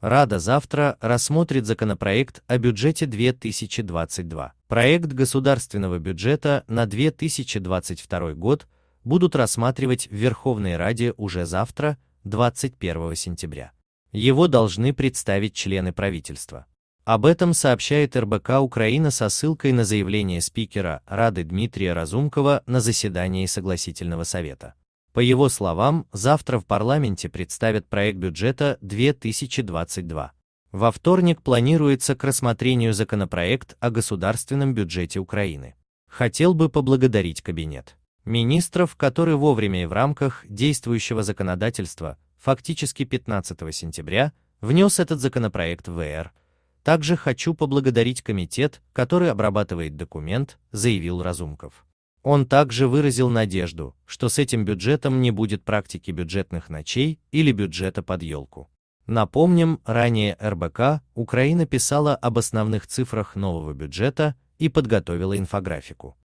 Рада завтра рассмотрит законопроект о бюджете 2022. Проект государственного бюджета на 2022 год будут рассматривать в Верховной Раде уже завтра, 21 сентября. Его должны представить члены правительства. Об этом сообщает РБК Украина со ссылкой на заявление спикера Рады Дмитрия Разумкова на заседании Согласительного совета. По его словам, завтра в парламенте представят проект бюджета 2022. Во вторник планируется к рассмотрению законопроект о государственном бюджете Украины. Хотел бы поблагодарить Кабинет министров, который вовремя и в рамках действующего законодательства, фактически 15 сентября, внес этот законопроект в ВР. Также хочу поблагодарить комитет, который обрабатывает документ, заявил Разумков. Он также выразил надежду, что с этим бюджетом не будет практики бюджетных ночей или бюджета под елку. Напомним, ранее РБК Украина писала об основных цифрах нового бюджета и подготовила инфографику.